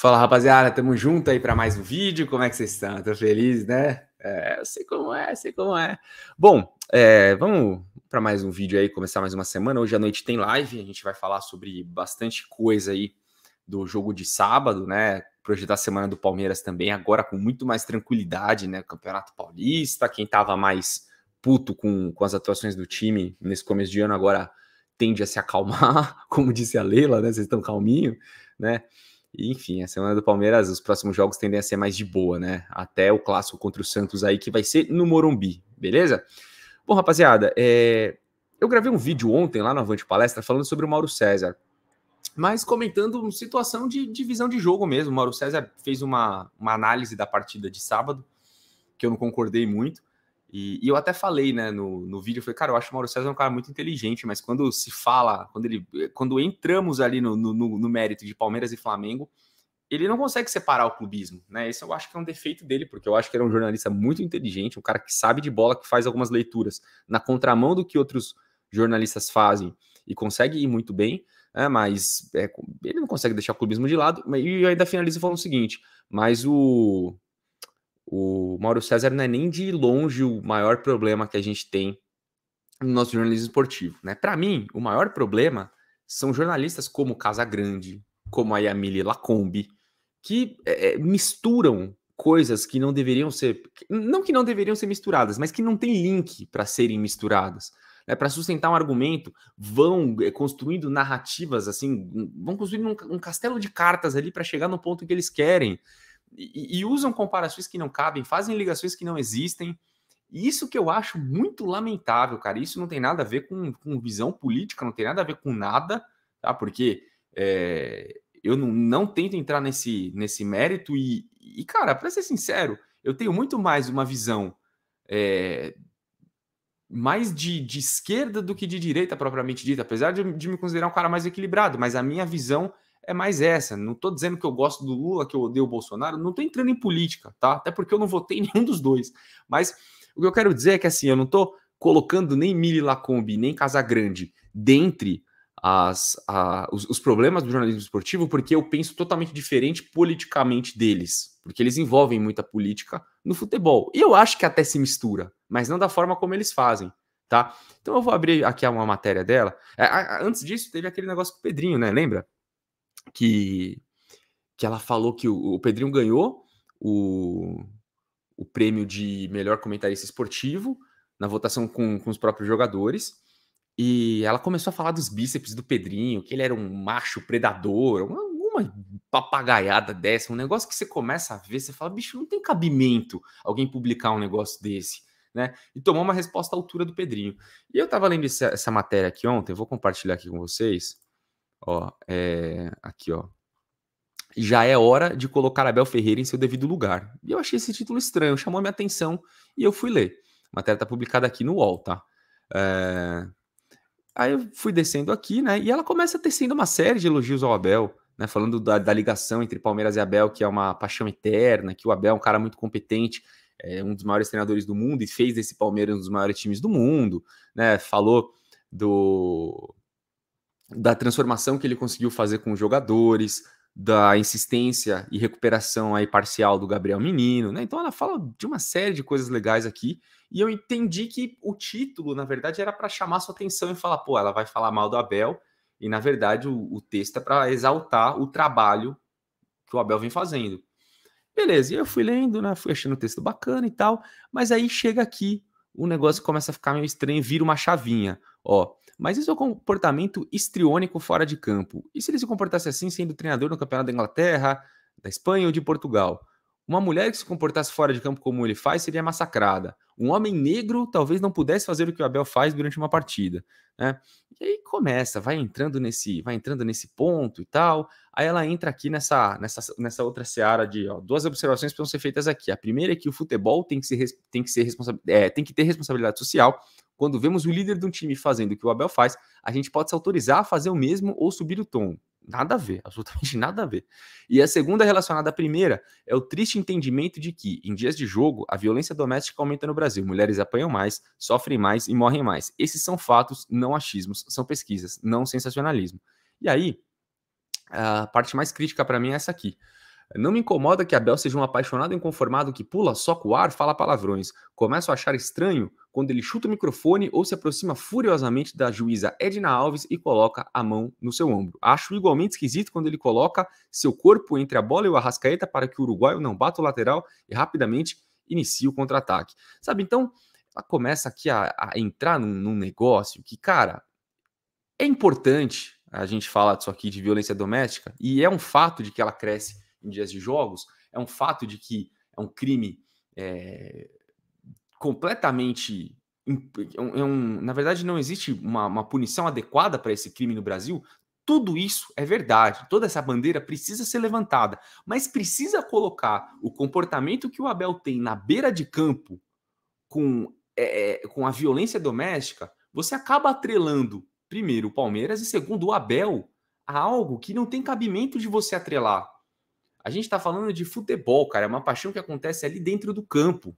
Fala, rapaziada, tamo junto aí para mais um vídeo. Como é que vocês estão? Tô feliz, né? É, eu sei como é, sei como é. Bom, é, vamos para mais um vídeo aí, começar mais uma semana. Hoje à noite tem live, a gente vai falar sobre bastante coisa aí do jogo de sábado, né? Projetar a semana do Palmeiras também, agora com muito mais tranquilidade, né? Campeonato Paulista, quem tava mais puto com, com as atuações do time nesse começo de ano agora tende a se acalmar, como disse a Leila, né? Vocês estão calminho, né? enfim, a semana do Palmeiras, os próximos jogos tendem a ser mais de boa, né? Até o clássico contra o Santos aí, que vai ser no Morumbi, beleza? Bom, rapaziada, é... eu gravei um vídeo ontem lá no Avante Palestra falando sobre o Mauro César, mas comentando situação de divisão de, de, jogo mesmo. O Mauro César fez uma, uma análise da partida de sábado, que eu não concordei muito, e, e, eu até falei, né, no, no vídeo, eu falei, cara, eu acho que o Mauro César é um cara muito inteligente, mas quando se fala, quando ele, quando entramos ali no, no, no mérito de Palmeiras e Flamengo, ele não consegue separar o clubismo, né? Esse eu acho que é um defeito dele, porque eu acho que ele é um jornalista muito inteligente, um cara que sabe de bola, que faz algumas leituras na contramão do que outros jornalistas fazem e consegue ir muito bem, né? mas é, ele não consegue deixar o clubismo de lado. E eu ainda finalizo falando o seguinte: mas o, o Mauro César não é nem de longe o maior problema que a gente tem no nosso jornalismo esportivo. Né? Para mim, o maior problema são jornalistas como Casa Grande, como a Yamile Lacombe, que é, é, misturam coisas que não deveriam ser, não que não deveriam ser misturadas, mas que não tem link para serem misturadas. Né? Para sustentar um argumento, vão é, construindo narrativas assim, vão construindo um, um castelo de cartas ali para chegar no ponto que eles querem e, e usam comparações que não cabem, fazem ligações que não existem. E isso que eu acho muito lamentável, cara. Isso não tem nada a ver com, com visão política, não tem nada a ver com nada, tá? Porque é, eu não, não, tento entrar nesse, nesse mérito. E, e cara, para ser sincero, eu tenho muito mais uma visão é, mais de, de, esquerda do que de direita, propriamente dita, apesar de, de me considerar um cara mais equilibrado. Mas a minha visão é mais essa. Não estou dizendo que eu gosto do Lula, que eu odeio o Bolsonaro, não estou entrando em política, tá? Até porque eu não votei em nenhum dos dois. Mas o que eu quero dizer é que assim, eu não estou colocando nem Mili Lacombe, nem Casagrande dentre as, a, os, os, problemas do jornalismo esportivo, porque eu penso totalmente diferente politicamente deles, porque eles envolvem muita política no futebol. E eu acho que até se mistura, mas não da forma como eles fazem, tá? Então eu vou abrir aqui uma matéria dela. É, antes disso, teve aquele negócio com o Pedrinho, né? Lembra? que, que ela falou que o, o Pedrinho ganhou o, o prêmio de melhor comentarista esportivo na votação com, com os próprios jogadores. E ela começou a falar dos bíceps do Pedrinho, que ele era um macho predador, alguma papagaiada dessa, um negócio que você começa a ver, você fala, bicho, não tem cabimento alguém publicar um negócio desse, né? E tomou uma resposta à altura do Pedrinho. E eu tava lendo essa, essa matéria aqui ontem, vou compartilhar aqui com vocês. Ó, é, aqui, ó. Já é hora de colocar Abel Ferreira em seu devido lugar. E eu achei esse título estranho, chamou minha atenção e eu fui ler. A matéria está publicada aqui no UOL, tá? É... Aí eu fui descendo aqui, né? E ela começa tecendo uma série de elogios ao Abel, né? Falando da, da ligação entre Palmeiras e Abel, que é uma paixão eterna, que o Abel é um cara muito competente, é um dos maiores treinadores do mundo e fez desse Palmeiras um dos maiores times do mundo, né? Falou do da transformação que ele conseguiu fazer com os jogadores, da insistência e recuperação aí parcial do Gabriel Menino, né? Então ela fala de uma série de coisas legais aqui e eu entendi que o título, na verdade, era para chamar sua atenção e falar, pô, ela vai falar mal do Abel e na verdade o, o texto é para exaltar o trabalho que o Abel vem fazendo. Beleza, e eu fui lendo, né? Fui achando o texto bacana e tal, mas aí chega aqui, o negócio começa a ficar meio estranho, vira uma chavinha. Ó, mas isso é um comportamento estriônico fora de campo. E se ele se comportasse assim sendo treinador no campeonato da Inglaterra, da Espanha ou de Portugal? Uma mulher que se comportasse fora de campo como ele faz seria massacrada. Um homem negro talvez não pudesse fazer o que o Abel faz durante uma partida, né? E aí começa, vai entrando nesse, vai entrando nesse ponto e tal. Aí ela entra aqui nessa, nessa, nessa outra seara de ó, duas observações precisam ser feitas aqui. A primeira é que o futebol tem que ser, tem que ser responsa é, tem que ter responsabilidade social quando vemos o líder de um time fazendo o que o Abel faz, a gente pode se autorizar a fazer o mesmo ou subir o tom. Nada a ver, absolutamente nada a ver. E a segunda relacionada à primeira é o triste entendimento de que, em dias de jogo, a violência doméstica aumenta no Brasil. Mulheres apanham mais, sofrem mais e morrem mais. Esses são fatos, não achismos, são pesquisas, não sensacionalismo. E aí, a parte mais crítica para mim é essa aqui. Não me incomoda que Abel seja um apaixonado inconformado que pula, soca o ar, fala palavrões. Começo a achar estranho quando ele chuta o microfone ou se aproxima furiosamente da juíza Edna Alves e coloca a mão no seu ombro. Acho igualmente esquisito quando ele coloca seu corpo entre a bola e o Arrascaeta para que o uruguaio não bata o lateral e rapidamente inicie o contra-ataque. Sabe, então, ela começa aqui a, a entrar num, num negócio que, cara, é importante a gente falar disso aqui de violência doméstica, e é um fato de que ela cresce em dias de jogos, é um fato de que é um crime é, completamente. É, é um, na verdade, não existe uma, uma punição adequada para esse crime no Brasil. Tudo isso é verdade, toda essa bandeira precisa ser levantada, mas precisa colocar o comportamento que o Abel tem na beira de campo com, é, é com a violência doméstica. Você acaba atrelando, primeiro, o Palmeiras e, segundo, o Abel a algo que não tem cabimento de você atrelar. A gente está falando de futebol, cara, é uma paixão que acontece ali dentro do campo.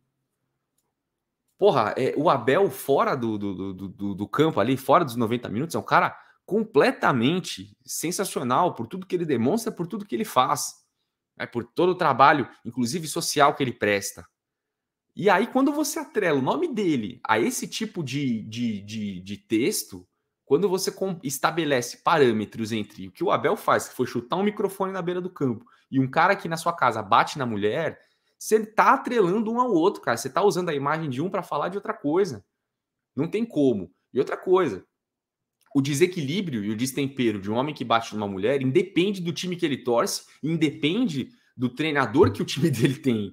Porra, é, o Abel fora do, do, do, do, campo ali, fora dos 90 minutos, é um cara completamente sensacional por tudo que ele demonstra, por tudo que ele faz, é, por todo o trabalho, inclusive social, que ele presta. E aí, quando você atrela o nome dele a esse tipo de, de, de, de texto, quando você estabelece parâmetros entre o que o Abel faz, que foi chutar um microfone na beira do campo, e um cara que na sua casa bate na mulher, você tá atrelando um ao outro, cara. Você tá usando a imagem de um para falar de outra coisa. Não tem como. E outra coisa, o desequilíbrio e o destempero de um homem que bate numa mulher independe do time que ele torce, independe do treinador que o time dele tem.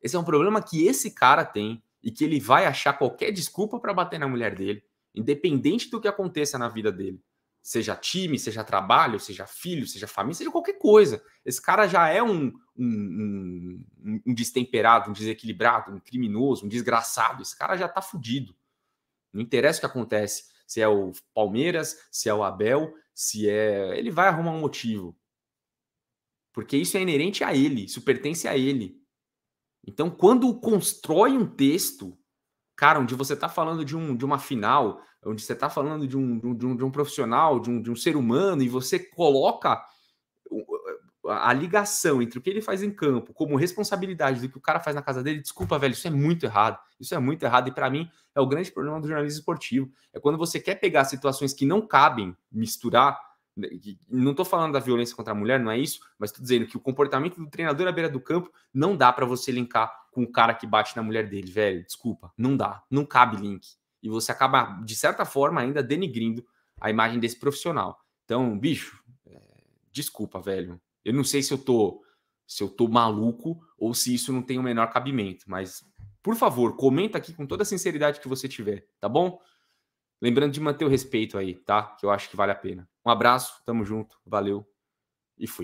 Esse é um problema que esse cara tem e que ele vai achar qualquer desculpa para bater na mulher dele, independente do que aconteça na vida dele. Seja time, seja trabalho, seja filho, seja família, seja qualquer coisa. Esse cara já é um, um, um um, destemperado, um desequilibrado, um criminoso, um desgraçado. Esse cara já tá fudido. Não interessa o que acontece. Se é o Palmeiras, se é o Abel, se é. Ele vai arrumar um motivo. Porque isso é inerente a ele, isso pertence a ele. Então, quando constrói um texto, cara, onde você está falando de, um, de uma final, onde você está falando de um, de um, de um profissional, de um, de um ser humano, e você coloca a ligação entre o que ele faz em campo como responsabilidade do que o cara faz na casa dele, desculpa, velho, isso é muito errado. Isso é muito errado. E para mim é o grande problema do jornalismo esportivo. É quando você quer pegar situações que não cabem, misturar. Né, não estou falando da violência contra a mulher, não é isso, mas estou dizendo que o comportamento do treinador à beira do campo não dá para você linkar com o cara que bate na mulher dele, velho. Desculpa, não dá, não cabe link. E você acaba, de certa forma, ainda denigrindo a imagem desse profissional. Então, bicho, é, desculpa, velho eu não sei se eu tô se eu tô maluco ou se isso não tem o menor cabimento, mas por favor, comenta aqui com toda a sinceridade que você tiver, tá bom? Lembrando de manter o respeito aí, tá? Que eu acho que vale a pena. Um abraço, tamo junto, valeu e fui.